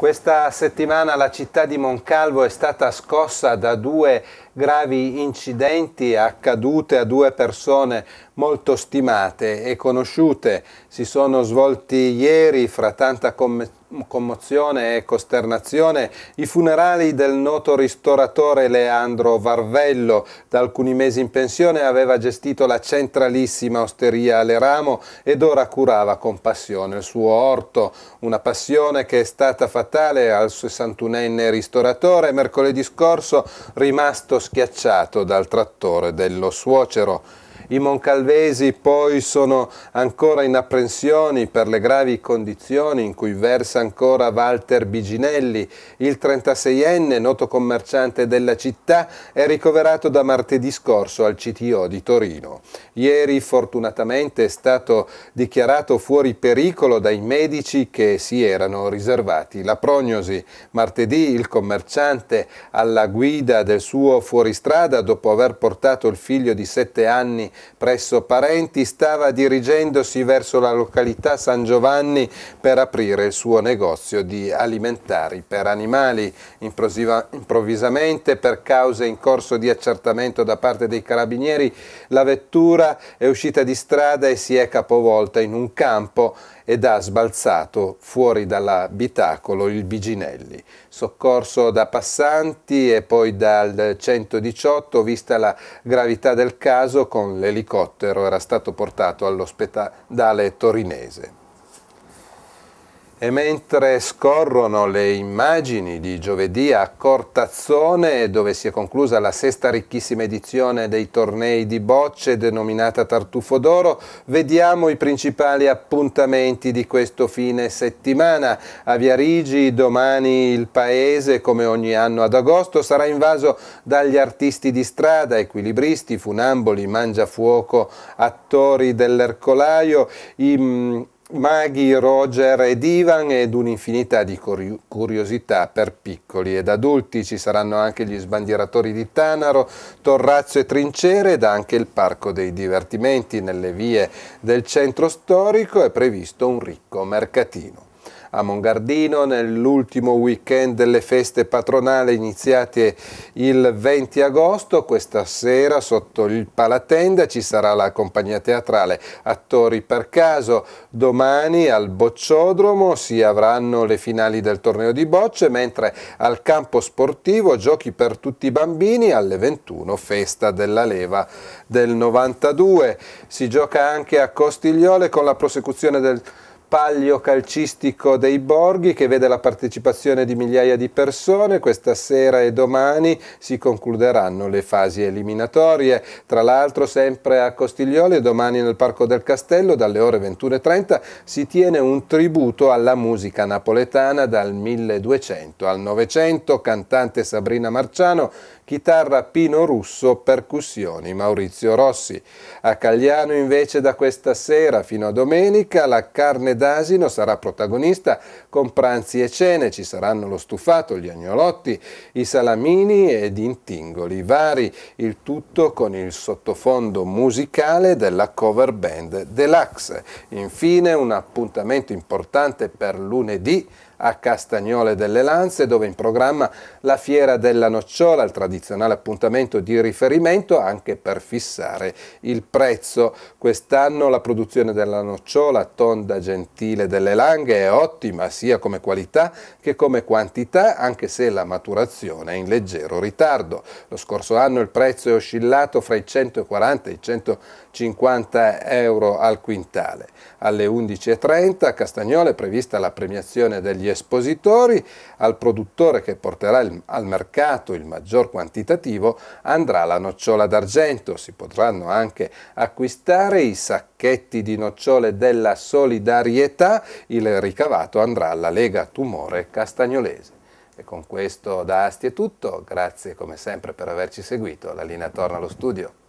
Questa settimana la città di Moncalvo è stata scossa da due gravi incidenti accadute a due persone molto stimate e conosciute. Si sono svolti ieri, fra tanta commemorazione, commozione e costernazione i funerali del noto ristoratore Leandro Varvello. Da alcuni mesi in pensione aveva gestito la centralissima osteria Aleramo ed ora curava con passione il suo orto, una passione che è stata fatale al 61enne ristoratore mercoledì scorso rimasto schiacciato dal trattore dello suocero i moncalvesi poi sono ancora in apprensioni per le gravi condizioni in cui versa ancora Walter Biginelli. Il 36enne, noto commerciante della città, è ricoverato da martedì scorso al CTO di Torino. Ieri fortunatamente è stato dichiarato fuori pericolo dai medici che si erano riservati la prognosi. Martedì il commerciante alla guida del suo fuoristrada dopo aver portato il figlio di 7 anni presso parenti, stava dirigendosi verso la località San Giovanni per aprire il suo negozio di alimentari per animali. Improvvisamente, per cause in corso di accertamento da parte dei carabinieri, la vettura è uscita di strada e si è capovolta in un campo ed ha sbalzato fuori dall'abitacolo il Biginelli, soccorso da passanti e poi dal 118, vista la gravità del caso, con l'elicottero era stato portato all'ospedale torinese. E mentre scorrono le immagini di giovedì a Cortazzone, dove si è conclusa la sesta ricchissima edizione dei tornei di bocce denominata Tartufo d'Oro, vediamo i principali appuntamenti di questo fine settimana. A Viarigi domani il paese, come ogni anno ad agosto, sarà invaso dagli artisti di strada, equilibristi, funamboli, mangiafuoco, attori dell'ercolaio. I, maghi, Roger ed Ivan ed un'infinità di curiosità per piccoli ed adulti. Ci saranno anche gli sbandieratori di Tanaro, Torrazzo e Trincere ed anche il Parco dei Divertimenti. Nelle vie del centro storico è previsto un ricco mercatino a Mongardino nell'ultimo weekend delle feste patronali iniziate il 20 agosto. Questa sera sotto il Palatenda ci sarà la compagnia teatrale Attori per caso. Domani al Bocciodromo si avranno le finali del torneo di bocce, mentre al campo sportivo giochi per tutti i bambini alle 21 festa della leva del 92. Si gioca anche a Costigliole con la prosecuzione del palio calcistico dei Borghi che vede la partecipazione di migliaia di persone. Questa sera e domani si concluderanno le fasi eliminatorie. Tra l'altro sempre a Costiglioli, e domani nel Parco del Castello dalle ore 21.30 si tiene un tributo alla musica napoletana dal 1200 al 900, cantante Sabrina Marciano, chitarra Pino Russo, percussioni Maurizio Rossi. A Cagliano invece da questa sera fino a domenica la carne d'asino sarà protagonista con pranzi e cene, ci saranno lo stufato, gli agnolotti, i salamini ed intingoli vari, il tutto con il sottofondo musicale della cover band Deluxe. Infine un appuntamento importante per lunedì a Castagnole delle Lanze, dove in programma la Fiera della Nocciola, il tradizionale appuntamento di riferimento anche per fissare il prezzo. Quest'anno la produzione della nocciola tonda gentile delle Langhe è ottima sia come qualità che come quantità, anche se la maturazione è in leggero ritardo. Lo scorso anno il prezzo è oscillato fra i 140 e i 150 euro al quintale. Alle 11.30 a Castagnole è prevista la premiazione degli espositori, al produttore che porterà il, al mercato il maggior quantitativo andrà la nocciola d'argento, si potranno anche acquistare i sacchetti di nocciole della solidarietà, il ricavato andrà alla Lega Tumore Castagnolese. E con questo da Asti è tutto, grazie come sempre per averci seguito, la linea torna allo studio.